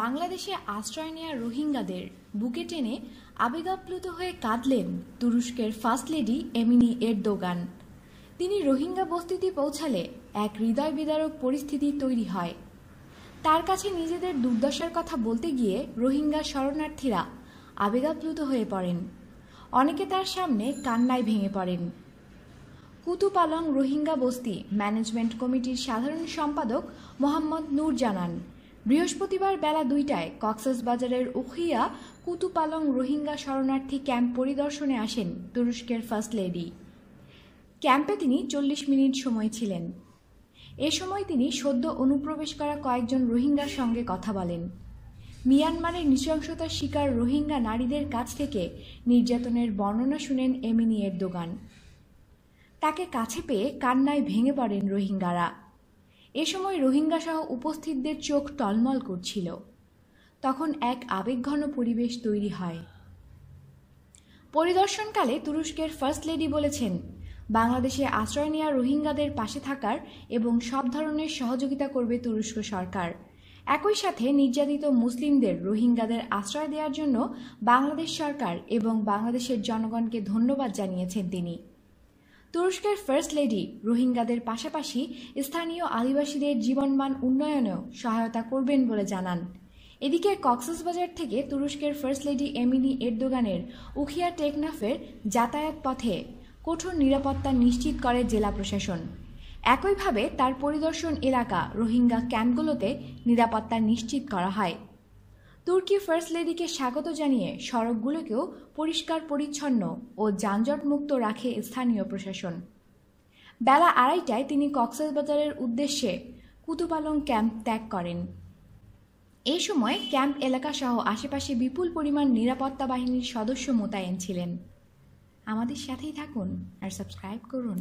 বাংলাদেশে আশ্রয় নেয়া রোহিঙ্গাদের বুকে টেনে আবেগাপ্লুত হয়ে কাঁদলেন তুরস্কের ফার্স্ট লেডি এমিনি এরদোগান তিনি রোহিঙ্গা বস্তিতে পৌঁছালে এক হৃদয় বিদারক পরিস্থিতি তৈরি হয় তার কাছে নিজেদের দুর্দশার কথা বলতে গিয়ে রোহিঙ্গা শরণার্থীরা আবেগাপ্লুত হয়ে পড়েন অনেকে তার সামনে কান্নায় ভেঙে পড়েন কুতুপালং রোহিঙ্গা বস্তি ম্যানেজমেন্ট কমিটির সাধারণ সম্পাদক মোহাম্মদ নূর জানান বৃহস্পতিবার বেলা দুইটায় বাজারের উখিয়া কুতুপালং রোহিঙ্গা শরণার্থী ক্যাম্প পরিদর্শনে আসেন তুরস্কের ফার্স্ট লেডি ক্যাম্পে তিনি চল্লিশ মিনিট সময় ছিলেন এ সময় তিনি সদ্য অনুপ্রবেশ করা কয়েকজন রোহিঙ্গার সঙ্গে কথা বলেন মিয়ানমারের নৃশংসতার শিকার রোহিঙ্গা নারীদের কাছ থেকে নির্যাতনের বর্ণনা শুনেন এমিনিয়ের দোকান তাকে কাছে পেয়ে কান্নায় ভেঙে পড়েন রোহিঙ্গারা এ সময় রোহিঙ্গা সহ উপস্থিতদের চোখ টলমল করছিল তখন এক আবেগঘন পরিবেশ তৈরি হয় পরিদর্শনকালে তুরস্কের ফার্স্ট লেডি বলেছেন বাংলাদেশে আশ্রয় নেওয়া রোহিঙ্গাদের পাশে থাকার এবং সব ধরনের সহযোগিতা করবে তুরস্ক সরকার একই সাথে নির্যাতিত মুসলিমদের রোহিঙ্গাদের আশ্রয় দেওয়ার জন্য বাংলাদেশ সরকার এবং বাংলাদেশের জনগণকে ধন্যবাদ জানিয়েছেন তিনি তুরস্কের ফার্স্ট লেডি রোহিঙ্গাদের পাশাপাশি স্থানীয় আদিবাসীদের জীবনমান উন্নয়নেও সহায়তা করবেন বলে জানান এদিকে কক্সবাজার থেকে তুরস্কের ফার্স্ট লেডি এমিনি এরদোগানের উখিয়া টেকনাফের যাতায়াত পথে কঠোর নিরাপত্তা নিশ্চিত করে জেলা প্রশাসন একইভাবে তার পরিদর্শন এলাকা রোহিঙ্গা ক্যাম্পগুলোতে নিরাপত্তা নিশ্চিত করা হয় তুর্কি ফার্স্ট লেডিকে স্বাগত জানিয়ে সড়কগুলোকেও পরিষ্কার পরিচ্ছন্ন ও যানজটমুক্ত রাখে স্থানীয় প্রশাসন বেলা আড়াইটায় তিনি কক্সবাজারের উদ্দেশ্যে কুতুপালং ক্যাম্প ত্যাগ করেন এ সময় ক্যাম্প এলাকাসহ আশেপাশে বিপুল পরিমাণ নিরাপত্তা বাহিনীর সদস্য মোতায়েন ছিলেন আমাদের সাথেই থাকুন আর সাবস্ক্রাইব করুন